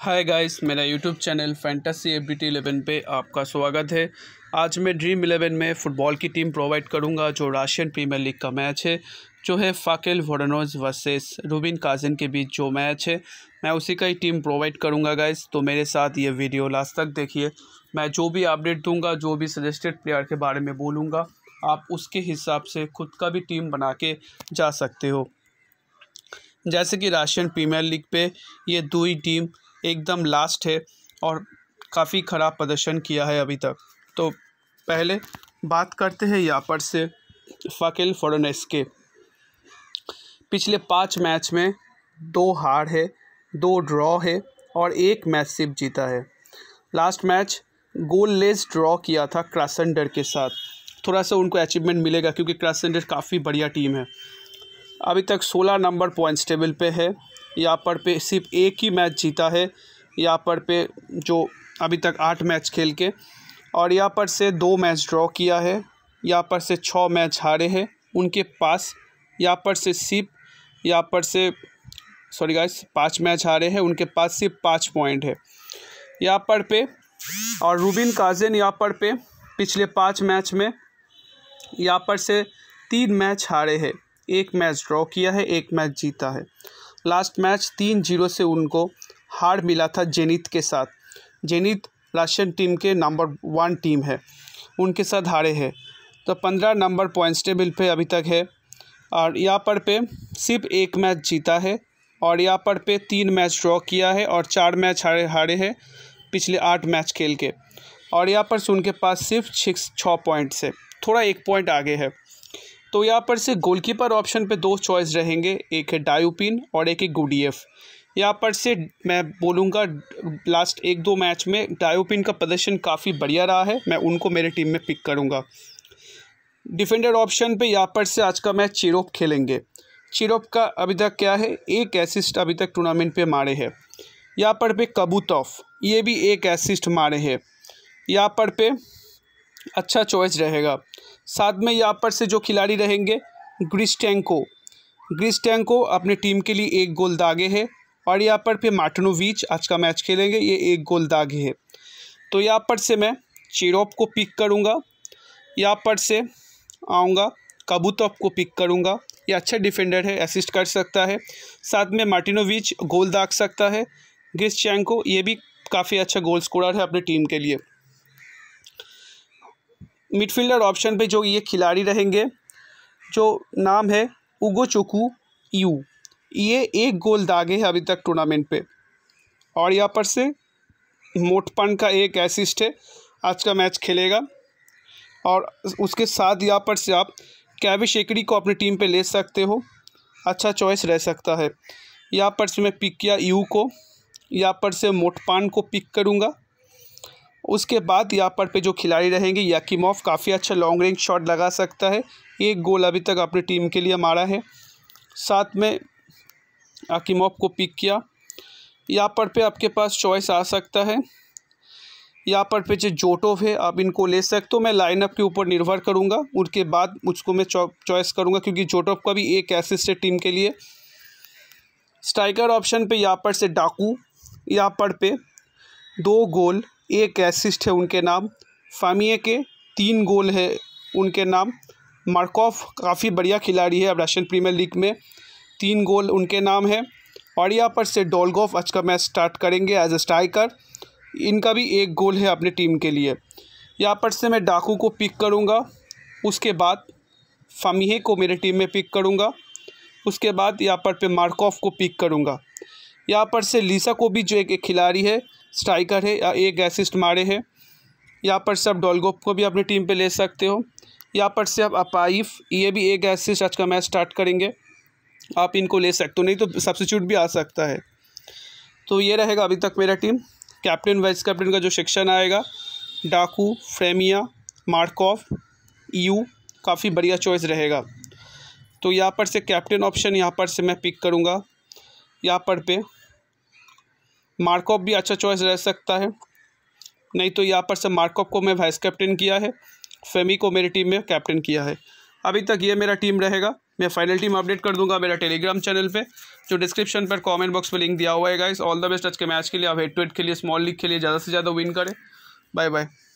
हाय guys मेरा YouTube channel fantasy A B T eleven पर आपका स्वागत है आज मैं ड्रीम इलेवन में फ़ुटबॉल की टीम प्रोवाइड करूंगा जो राशियन प्रीमियर लीग का मैच है जो है फाकेल वोडनोज वर्सेस रूबिन काजन के बीच जो मैच है मैं उसी का ही टीम प्रोवाइड करूंगा गाइस तो मेरे साथ ये वीडियो लास्ट तक देखिए मैं जो भी अपडेट दूँगा जो भी सजेस्टेड प्लेयर के बारे में बोलूँगा आप उसके हिसाब से खुद का भी टीम बना के जा सकते हो जैसे कि राशियन प्रीमियर लीग पे ये दो ही टीम एकदम लास्ट है और काफ़ी ख़राब प्रदर्शन किया है अभी तक तो पहले बात करते हैं यहाँ पर से फ़कील फोरनेस के पिछले पाँच मैच में दो हार है दो ड्रॉ है और एक मैच सिर्फ जीता है last match goalless draw किया था क्रासेंडर के साथ थोड़ा सा उनको अचीवमेंट मिलेगा क्योंकि क्रासेंडर काफ़ी बढ़िया टीम है अभी तक सोलह नंबर पॉइंट्स टेबल पे है यहाँ पर पे सिर्फ एक ही मैच जीता है यहाँ पर पे जो अभी तक आठ मैच खेल के और यहाँ पर से दो मैच ड्रॉ किया है यहाँ पर से छः मैच हारे हैं उनके पास यहाँ पर से सिर्फ यहाँ पर से सॉरी गाइस पाँच मैच हारे हैं उनके पास सिर्फ पाँच पॉइंट है यहाँ पर पे और रूबिन काजिन यहाँ पर पे पिछले पाँच मैच में यहाँ पर से तीन मैच हारे हैं एक मैच ड्रॉ किया है एक मैच जीता है लास्ट मैच तीन जीरो से उनको हार मिला था जेनित के साथ जेनित रशियन टीम के नंबर वन टीम है उनके साथ हारे हैं तो पंद्रह नंबर पॉइंट्स टेबल पे अभी तक है और यहाँ पर पे सिर्फ एक मैच जीता है और यहाँ पर पे तीन मैच ड्रॉ किया है और चार मैच हारे हारे हैं पिछले आठ मैच खेल के और यहाँ पर से उनके पास सिर्फ छः पॉइंट्स है थोड़ा एक पॉइंट आगे है तो यहाँ पर से गोलकीपर ऑप्शन पे दो चॉइस रहेंगे एक है डायोपिन और एक है गुडीएफ यहाँ पर से मैं बोलूँगा लास्ट एक दो मैच में डायोपिन का प्रदर्शन काफ़ी बढ़िया रहा है मैं उनको मेरे टीम में पिक करूँगा डिफेंडर ऑप्शन पे यहाँ पर से आज का मैच चिरोप खेलेंगे चिरोप का अभी तक क्या है एक एसिस्ट अभी तक टूर्नामेंट पे मारे हैं यहाँ पर पे कबूतौफ ये भी एक एसिस्ट मारे हैं यहाँ पर पे अच्छा चॉइस रहेगा साथ में यहाँ पर से जो खिलाड़ी रहेंगे ग्रिस्टेंको ग्रिस्टेंको अपने टीम के लिए एक गोल दागे है और यहाँ पर फिर मार्टनोविच आज का मैच खेलेंगे ये एक गोल दागे है तो यहाँ पर से मैं चिरोप को पिक करूँगा यहाँ पर से आऊँगा कबूतप को पिक करूँगा ये अच्छा डिफेंडर है असिस्ट कर सकता है साथ में मार्टिनोविच गोल दाग सकता है ग्रिस्टेंको ये भी काफ़ी अच्छा गोल स्कोरर है अपनी टीम के लिए मिडफील्डर ऑप्शन पे जो ये खिलाड़ी रहेंगे जो नाम है उगो चोकू यू ये एक गोल दागे हैं अभी तक टूर्नामेंट पे और यहाँ पर से मोटपन का एक एसिस्ट है आज का मैच खेलेगा और उसके साथ यहाँ पर से आप कैविश एकड़ी को अपनी टीम पे ले सकते हो अच्छा चॉइस रह सकता है यहाँ पर से मैं पिक किया यू को यहाँ पर से मोटपान को पिक करूँगा उसके बाद यहाँ पर पे जो खिलाड़ी रहेंगे याकिमोफ काफ़ी अच्छा लॉन्ग रेंज शॉट लगा सकता है एक गोल अभी तक अपनी टीम के लिए मारा है साथ में मॉफ को पिक किया यहाँ पर पे आपके पास चॉइस आ सकता है यहाँ पर पे जो जोटोव है आप इनको ले सकते हो मैं लाइनअप के ऊपर निर्भर करूँगा उनके बाद मुझको मैं चॉइस करूँगा क्योंकि जोटोव का भी एक एसिस्ट है टीम के लिए स्ट्राइकर ऑप्शन पे यहाँ पर से डाकू यहाँ पर पे दो गोल एक एसिस्ट है उनके नाम फामिए के तीन गोल है उनके नाम मार्कोफ काफ़ी बढ़िया खिलाड़ी है अब रशियन प्रीमियर लीग में तीन गोल उनके नाम है और यहाँ पर से डोलगोफ आज का मैच स्टार्ट करेंगे एज ए स्ट्राइकर इनका भी एक गोल है अपनी टीम के लिए यहाँ पर से मैं डाकू को पिक करूँगा उसके बाद फमीहे को मेरे टीम में पिक करूँगा उसके बाद यहाँ पर पे मार्कोफ को पिक करूँगा यहाँ पर से लीसा को भी जो एक, एक खिलाड़ी है स्ट्राइकर है या एक एसिस्ट मारे है यहाँ पर से आप डोलगोप को भी अपनी टीम पे ले सकते हो यहाँ पर से आप अपाइफ ये भी एक एसिस्ट आज का मैच स्टार्ट करेंगे आप इनको ले सकते हो नहीं तो सब्सिट्यूट भी आ सकता है तो ये रहेगा अभी तक मेरा टीम कैप्टन वाइस कैप्टन का जो सेक्शन आएगा डाकू फ्रेमिया मार्कोव यू काफ़ी बढ़िया चॉइस रहेगा तो यहाँ पर से कैप्टन ऑप्शन यहाँ पर से मैं पिक करूँगा यहाँ पर पे मार्कॉप भी अच्छा चॉइस रह सकता है नहीं तो यहाँ पर से मार्कॉप को मैं वाइस कैप्टन किया है फेमी को मेरी टीम में कैप्टन किया है अभी तक ये मेरा टीम रहेगा मैं फाइनल टीम अपडेट कर दूंगा मेरा टेलीग्राम चैनल पे जो डिस्क्रिप्शन पर कमेंट बॉक्स में लिंक दिया हुआ है गाइस ऑल द बेस्ट आज के मैच के लिए आप हेड टू हेड के लिए स्मॉल लीग के लिए ज़्यादा से ज़्यादा विन करें बाय बाय